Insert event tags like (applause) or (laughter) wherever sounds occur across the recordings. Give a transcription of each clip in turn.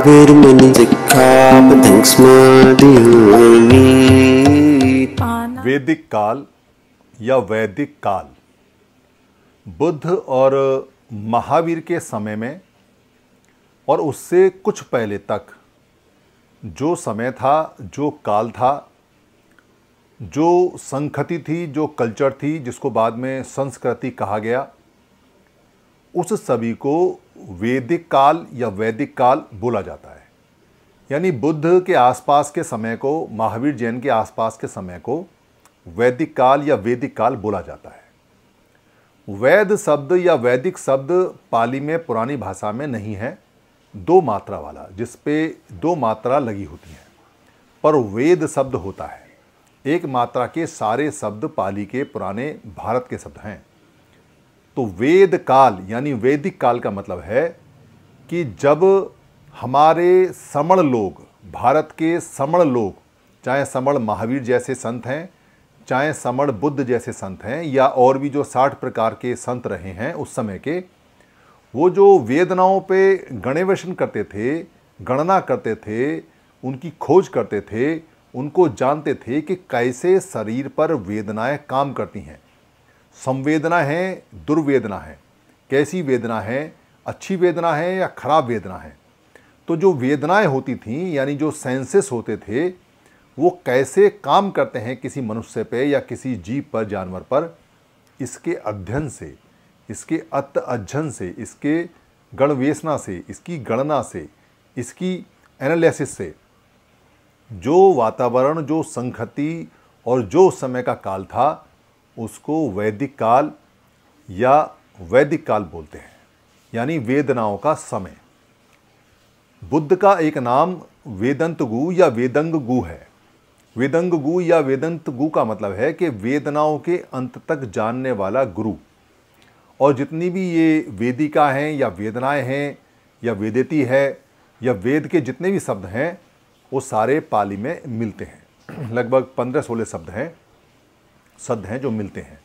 काविर्मणि वैदिक काल या वैदिक काल बुद्ध और महावीर के समय में और उससे कुछ पहले तक जो समय था जो काल था जो संखति थी जो कल्चर थी जिसको बाद में संस्कृति कहा गया उस सभी को वैदिक काल या वैदिक काल बोला जाता है यानी बुद्ध के आसपास के समय को महावीर जैन के आसपास के समय को वैदिक काल या वैदिक काल बोला जाता है वैद शब्द या वैदिक शब्द पाली में पुरानी भाषा में नहीं है दो मात्रा वाला जिस पे दो मात्रा लगी होती हैं पर वेद शब्द होता है एक मात्रा के सारे शब्द पाली के पुराने भारत के शब्द हैं तो वेद काल यानी वैदिक काल का मतलब है कि जब हमारे समण लोग भारत के समण लोग चाहे समण महावीर जैसे संत हैं चाहे समण बुद्ध जैसे संत हैं या और भी जो साठ प्रकार के संत रहे हैं उस समय के वो जो वेदनाओं पे गणेवेशन करते थे गणना करते थे उनकी खोज करते थे उनको जानते थे कि कैसे शरीर पर वेदनाएं काम करती हैं संवेदना है दुर्वेदना है कैसी वेदना है अच्छी वेदना है या खराब वेदना है तो जो वेदनाएं होती थीं यानी जो सेंसेस होते थे वो कैसे काम करते हैं किसी मनुष्य पे या किसी जीव पर जानवर पर इसके अध्ययन से इसके अत अध्ययन से इसके गणवेशना से इसकी गणना से इसकी एनालिसिस से जो वातावरण जो संखति और जो समय का काल था उसको वैदिक काल या वैदिक काल बोलते हैं यानी वेदनाओं का समय बुद्ध का एक नाम वेदंतगु या वेदंगगु है वेदंगगु या वेदंतगु का मतलब है कि वेदनाओं के अंत तक जानने वाला गुरु और जितनी भी ये वेदिका हैं या वेदनाएं हैं या वेदेती है या वेद के जितने भी शब्द हैं वो सारे पाली में मिलते हैं (clears throat) लगभग पंद्रह सोलह शब्द हैं शब्द हैं जो मिलते हैं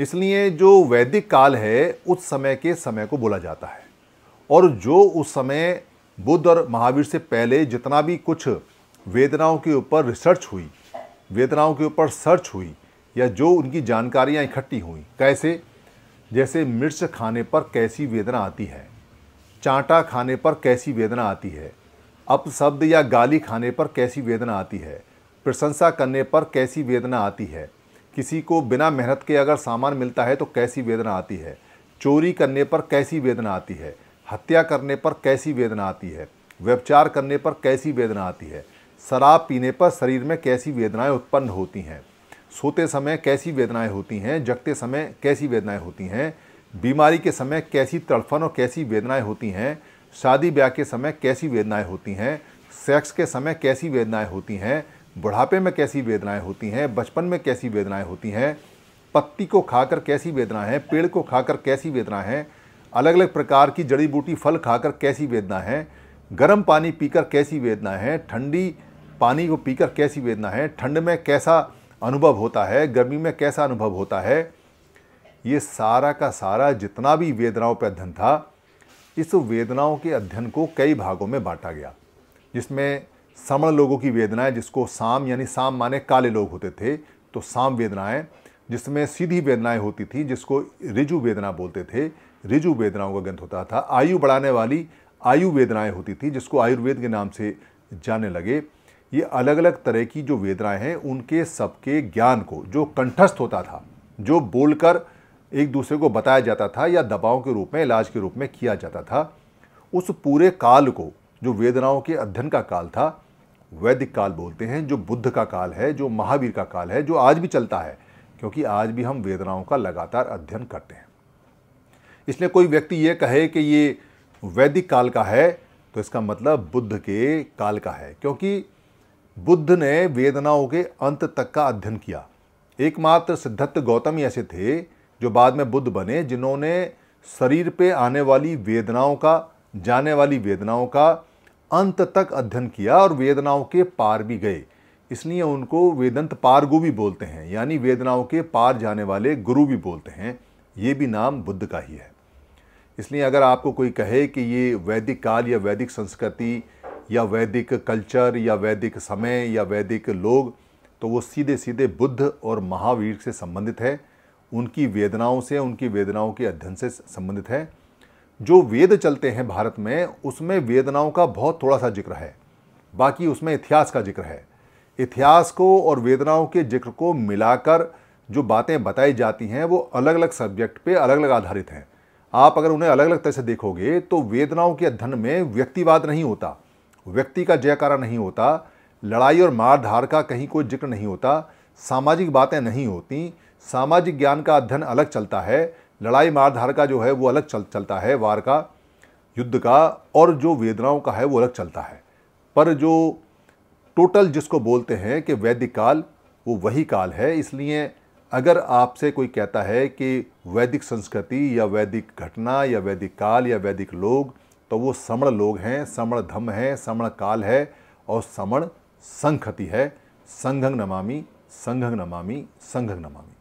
इसलिए जो वैदिक काल है उस समय के समय को बोला जाता है और जो उस समय बुद्ध और महावीर से पहले जितना भी कुछ वेदनाओं के ऊपर रिसर्च हुई वेदनाओं के ऊपर सर्च हुई या जो उनकी जानकारियाँ इकट्ठी हुई कैसे जैसे मिर्च खाने पर कैसी वेदना आती है चांटा खाने पर कैसी वेदना आती है अपशब्द या गाली खाने पर कैसी वेदना आती है प्रशंसा करने पर कैसी वेदना आती है किसी को बिना मेहनत के अगर सामान मिलता है तो कैसी वेदना आती है चोरी करने पर कैसी वेदना आती है हत्या करने पर कैसी वेदना आती है व्यवचार करने पर कैसी वेदना आती है शराब पीने पर शरीर में कैसी वेदनाएं उत्पन्न होती हैं सोते समय कैसी वेदनाएं होती हैं जगते समय कैसी वेदनाएं होती हैं बीमारी के समय कैसी तड़फन और कैसी वेदनाएं होती हैं शादी ब्याह के समय कैसी वेदनाएं होती हैं सेक्स के समय कैसी वेदनाएं होती हैं बुढ़ापे में कैसी वेदनाएं होती हैं बचपन में कैसी वेदनाएं होती हैं पत्ती को खाकर कैसी वेदना है पेड़ को खाकर कैसी वेदना है अलग अलग प्रकार की जड़ी बूटी फल खाकर कैसी वेदना है गर्म पानी पीकर कैसी वेदना है ठंडी पानी को पीकर कैसी वेदना है ठंड में कैसा अनुभव होता है गर्मी में कैसा अनुभव होता है ये सारा का सारा जितना भी वेदनाओं पर अध्ययन था इस वेदनाओं के अध्ययन को कई भागों में बांटा गया जिसमें समण लोगों की वेदनाएं जिसको साम यानी साम माने काले लोग होते थे तो साम वेदनाएं जिसमें सीधी वेदनाएं होती थी जिसको रिजु वेदना बोलते थे रिजु वेदनाओं का ग्रंथ होता था आयु बढ़ाने वाली आयु वेदनाएं होती थी जिसको आयुर्वेद के नाम से जाने लगे ये अलग अलग तरह की जो वेदनाएं हैं उनके सबके ज्ञान को जो कंठस्थ होता था जो बोलकर एक दूसरे को बताया जाता था या दबाव के रूप में इलाज के रूप में किया जाता था उस पूरे काल को जो वेदनाओं के अध्ययन का काल था वैदिक काल बोलते हैं जो बुद्ध का काल है जो महावीर का काल है जो आज भी चलता है क्योंकि आज भी हम वेदनाओं का लगातार अध्ययन करते हैं इसलिए कोई व्यक्ति ये कहे कि ये वैदिक काल का है तो इसका मतलब बुद्ध के काल का है क्योंकि बुद्ध ने वेदनाओं के अंत तक का अध्ययन किया एकमात्र सिद्धत्त गौतम ऐसे थे जो बाद में बुद्ध बने जिन्होंने शरीर पे आने वाली वेदनाओं का जाने वाली वेदनाओं का अंत तक अध्ययन किया और वेदनाओं के पार भी गए इसलिए उनको वेदंत पारगु भी बोलते हैं यानी वेदनाओं के पार जाने वाले गुरु भी बोलते हैं ये भी नाम बुद्ध का ही है इसलिए अगर आपको कोई कहे कि ये वैदिक काल या वैदिक संस्कृति या वैदिक कल्चर या वैदिक समय या वैदिक लोग तो वो सीधे सीधे बुद्ध और महावीर से संबंधित है उनकी वेदनाओं से उनकी वेदनाओं के अध्ययन से संबंधित है जो वेद चलते हैं भारत में उसमें वेदनाओं का बहुत थोड़ा सा जिक्र है बाकी उसमें इतिहास का जिक्र है इतिहास को और वेदनाओं के जिक्र को मिलाकर जो बातें बताई जाती हैं वो अलग अलग सब्जेक्ट पे अलग अलग आधारित हैं आप अगर उन्हें अलग अलग तरह से देखोगे तो वेदनाओं के अध्ययन में व्यक्तिवाद नहीं होता व्यक्ति का जयकारा नहीं होता लड़ाई और मार धार का कहीं कोई जिक्र नहीं होता सामाजिक बातें नहीं होती सामाजिक ज्ञान का अध्ययन अलग चलता है लड़ाई मार धार का जो है वो अलग चल चलता है वार का युद्ध का और जो वेदनाओं का है वो अलग चलता है पर जो टोटल जिसको बोलते हैं कि वैदिक काल वो वही काल है इसलिए अगर आपसे कोई कहता है कि वैदिक संस्कृति या वैदिक घटना या वैदिक काल या वैदिक लोग तो वो समण लोग हैं समण धम है समण काल है और समण संखति है संघंग नमामि संघंग नमामि संघंग नमामि